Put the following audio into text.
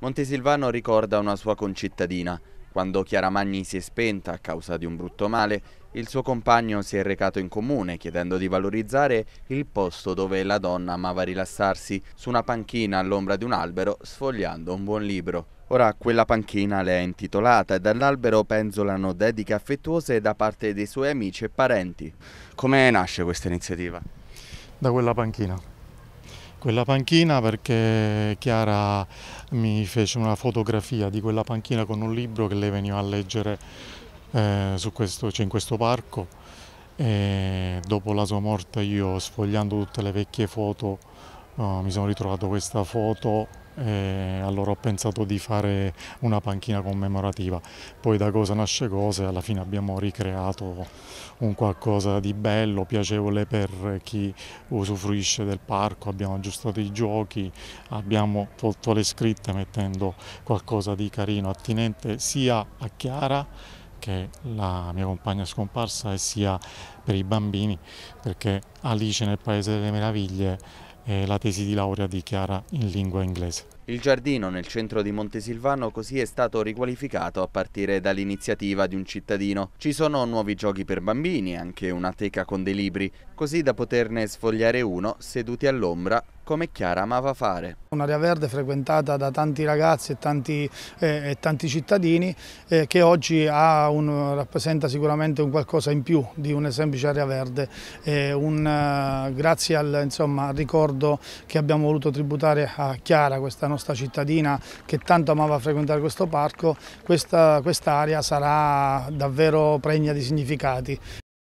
Montesilvano ricorda una sua concittadina. Quando Chiara Magni si è spenta a causa di un brutto male, il suo compagno si è recato in comune chiedendo di valorizzare il posto dove la donna amava rilassarsi, su una panchina all'ombra di un albero, sfogliando un buon libro. Ora quella panchina le è intitolata e dall'albero penzolano dediche affettuose da parte dei suoi amici e parenti. Come nasce questa iniziativa? Da quella panchina quella panchina perché Chiara mi fece una fotografia di quella panchina con un libro che lei veniva a leggere eh, questo, cioè in questo parco e dopo la sua morte io sfogliando tutte le vecchie foto No, mi sono ritrovato questa foto e allora ho pensato di fare una panchina commemorativa. Poi da cosa nasce cosa e alla fine abbiamo ricreato un qualcosa di bello, piacevole per chi usufruisce del parco, abbiamo aggiustato i giochi, abbiamo tolto le scritte mettendo qualcosa di carino, attinente sia a Chiara che la mia compagna scomparsa e sia per i bambini perché Alice nel Paese delle Meraviglie eh, la tesi di laurea di Chiara in lingua inglese. Il giardino nel centro di Montesilvano così è stato riqualificato a partire dall'iniziativa di un cittadino. Ci sono nuovi giochi per bambini, anche una teca con dei libri, così da poterne sfogliare uno seduti all'ombra come Chiara amava fare. Un'area verde frequentata da tanti ragazzi e tanti, eh, e tanti cittadini eh, che oggi un, rappresenta sicuramente un qualcosa in più di una semplice area verde, eh, un, grazie al, insomma, al ricordo che abbiamo voluto tributare a Chiara, questa nostra nostra cittadina che tanto amava frequentare questo parco, quest'area quest sarà davvero pregna di significati.